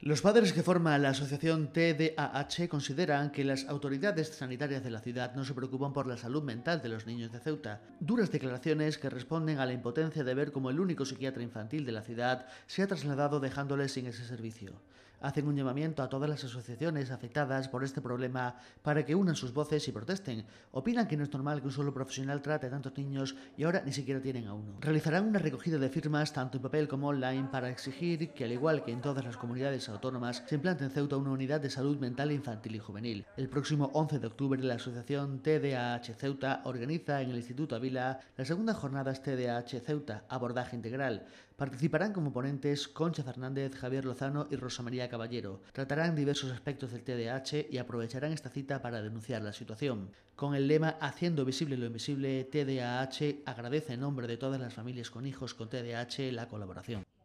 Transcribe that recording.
Los padres que forman la asociación TDAH consideran que las autoridades sanitarias de la ciudad no se preocupan por la salud mental de los niños de Ceuta. Duras declaraciones que responden a la impotencia de ver como el único psiquiatra infantil de la ciudad se ha trasladado dejándoles sin ese servicio. Hacen un llamamiento a todas las asociaciones afectadas por este problema para que unan sus voces y protesten. Opinan que no es normal que un solo profesional trate a tantos niños y ahora ni siquiera tienen a uno. Realizarán una recogida de firmas tanto en papel como online para exigir que al igual que en todas las comunidades autónomas, se implanta en Ceuta una unidad de salud mental infantil y juvenil. El próximo 11 de octubre, la asociación TDAH Ceuta organiza en el Instituto Avila las segunda jornadas TDAH Ceuta, abordaje integral. Participarán como ponentes Concha Fernández, Javier Lozano y Rosa María Caballero. Tratarán diversos aspectos del TDAH y aprovecharán esta cita para denunciar la situación. Con el lema Haciendo visible lo invisible, TDAH agradece en nombre de todas las familias con hijos con TDAH la colaboración.